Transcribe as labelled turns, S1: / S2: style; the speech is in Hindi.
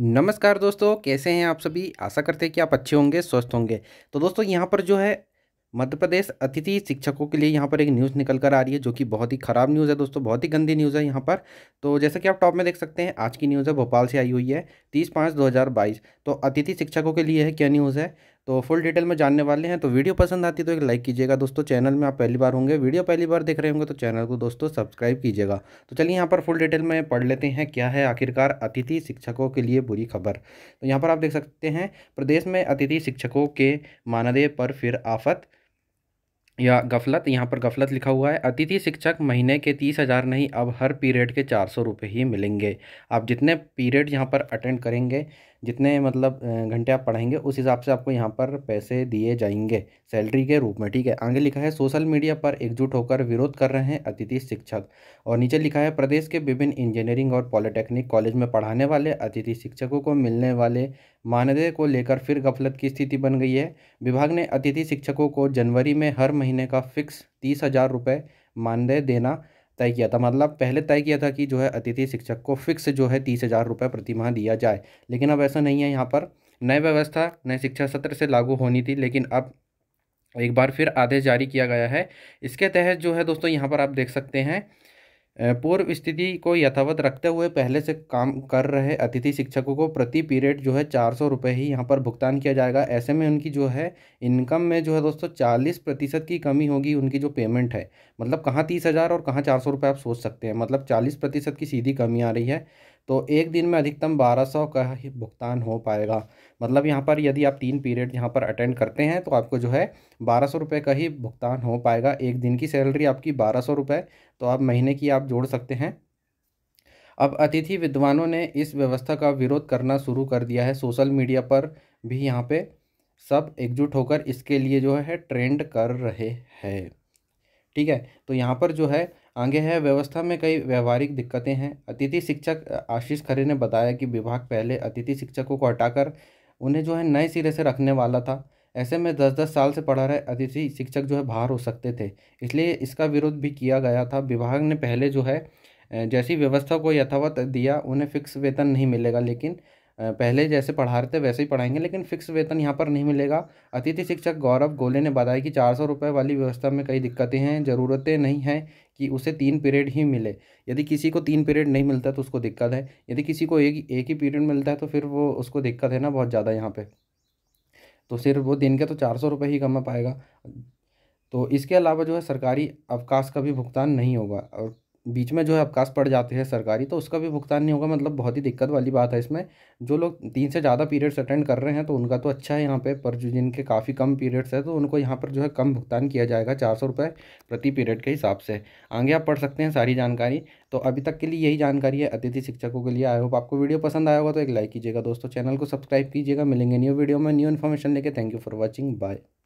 S1: नमस्कार दोस्तों कैसे हैं आप सभी आशा करते हैं कि आप अच्छे होंगे स्वस्थ होंगे तो दोस्तों यहाँ पर जो है मध्य प्रदेश अतिथि शिक्षकों के लिए यहाँ पर एक न्यूज़ निकल कर आ रही है जो कि बहुत ही ख़राब न्यूज़ है दोस्तों बहुत ही गंदी न्यूज़ है यहाँ पर तो जैसा कि आप टॉप में देख सकते हैं आज की न्यूज़ है भोपाल से आई हुई है तीस पाँच दो हज़ार बाईस तो अतिथि शिक्षकों के लिए है क्या न्यूज़ है तो फुल डिटेल में जानने वाले हैं तो वीडियो पसंद आती है तो एक लाइक कीजिएगा दोस्तों चैनल में आप पहली बार होंगे वीडियो पहली बार देख रहे होंगे तो चैनल को दोस्तों सब्सक्राइब कीजिएगा तो चलिए यहाँ पर फुल डिटेल में पढ़ लेते हैं क्या है आखिरकार अतिथि शिक्षकों के लिए बुरी खबर तो यहाँ पर आप देख सकते हैं प्रदेश में अतिथि शिक्षकों के मानदेय पर फिर आफत या गफलत यहाँ पर गफलत लिखा हुआ है अतिथि शिक्षक महीने के तीस हज़ार नहीं अब हर पीरियड के चार सौ रुपये ही मिलेंगे आप जितने पीरियड यहाँ पर अटेंड करेंगे जितने मतलब घंटे आप पढ़ाएंगे उस हिसाब से आपको यहाँ पर पैसे दिए जाएंगे सैलरी के रूप में ठीक है आगे लिखा है सोशल मीडिया पर एकजुट होकर विरोध कर रहे हैं अतिथि शिक्षक और नीचे लिखा है प्रदेश के विभिन्न इंजीनियरिंग और पॉलिटेक्निक कॉलेज में पढ़ाने वाले अतिथि शिक्षकों को मिलने वाले मानदेय को लेकर फिर गफलत की स्थिति बन गई है विभाग ने अतिथि शिक्षकों को जनवरी में हर महीने का फिक्स तीस हज़ार रुपये मानदेय देना तय किया था मतलब पहले तय किया था कि जो है अतिथि शिक्षक को फिक्स जो है तीस हज़ार रुपये प्रतिमाह दिया जाए लेकिन अब ऐसा नहीं है यहाँ पर नए व्यवस्था नए शिक्षा सत्र से लागू होनी थी लेकिन अब एक बार फिर आदेश जारी किया गया है इसके तहत जो है दोस्तों यहाँ पर आप देख सकते हैं पूर्व स्थिति को यथावत रखते हुए पहले से काम कर रहे अतिथि शिक्षकों को प्रति पीरियड जो है चार सौ रुपये ही यहाँ पर भुगतान किया जाएगा ऐसे में उनकी जो है इनकम में जो है दोस्तों चालीस प्रतिशत की कमी होगी उनकी जो पेमेंट है मतलब कहाँ तीस हज़ार और कहाँ चार सौ रुपये आप सोच सकते हैं मतलब चालीस प्रतिशत की सीधी कमी आ रही है तो एक दिन में अधिकतम 1200 का ही भुगतान हो पाएगा मतलब यहाँ पर यदि आप तीन पीरियड यहाँ पर अटेंड करते हैं तो आपको जो है बारह सौ रुपये का ही भुगतान हो पाएगा एक दिन की सैलरी आपकी बारह सौ रुपये तो आप महीने की आप जोड़ सकते हैं अब अतिथि विद्वानों ने इस व्यवस्था का विरोध करना शुरू कर दिया है सोशल मीडिया पर भी यहाँ पर सब एकजुट होकर इसके लिए जो है ट्रेंड कर रहे हैं ठीक है तो यहाँ पर जो है आगे है व्यवस्था में कई व्यवहारिक दिक्कतें हैं अतिथि शिक्षक आशीष खरे ने बताया कि विभाग पहले अतिथि शिक्षकों को हटाकर उन्हें जो है नए सिरे से रखने वाला था ऐसे में दस दस साल से पढ़ा रहे अतिथि शिक्षक जो है बाहर हो सकते थे इसलिए इसका विरोध भी किया गया था विभाग ने पहले जो है जैसी व्यवस्था को यथावत दिया उन्हें फिक्स वेतन नहीं मिलेगा लेकिन पहले जैसे पढ़ा रहे थे वैसे ही पढ़ाएंगे लेकिन फिक्स वेतन यहाँ पर नहीं मिलेगा अतिथि शिक्षक गौरव गोले ने बताया कि चार सौ रुपये वाली व्यवस्था में कई दिक्कतें हैं ज़रूरतें नहीं हैं कि उसे तीन पीरियड ही मिले यदि किसी को तीन पीरियड नहीं मिलता तो उसको दिक्कत है यदि किसी को एक एक ही पीरियड मिलता है तो फिर वो उसको दिक्कत है ना बहुत ज़्यादा यहाँ पर तो सिर्फ वो दिन के तो चार सौ रुपये ही कमा पाएगा तो इसके अलावा जो है सरकारी अवकाश का भी भुगतान नहीं होगा और बीच में जो है अवकाश पड़ जाते हैं सरकारी तो उसका भी भुगतान नहीं होगा मतलब बहुत ही दिक्कत वाली बात है इसमें जो लोग तीन से ज़्यादा पीरियड्स अटेंड कर रहे हैं तो उनका तो अच्छा है यहाँ पे पर जो जिनके काफ़ी कम पीरियड्स है तो उनको यहाँ पर जो है कम भुगतान किया जाएगा चार सौ रुपये प्रति पीरियड के हिसाब से आगे आप पढ़ सकते हैं सारी जानकारी तो अभी तक के लिए यही जानकारी है अतिथि शिक्षकों के लिए आई होप आपको वीडियो पसंद आया होगा तो एक लाइक कीजिएगा दोस्तों चैनल को सब्सक्राइब कीजिएगा मिलेंगे न्यू वीडियो में न्यू इन्फॉर्मेशन लेके thank you for watching bye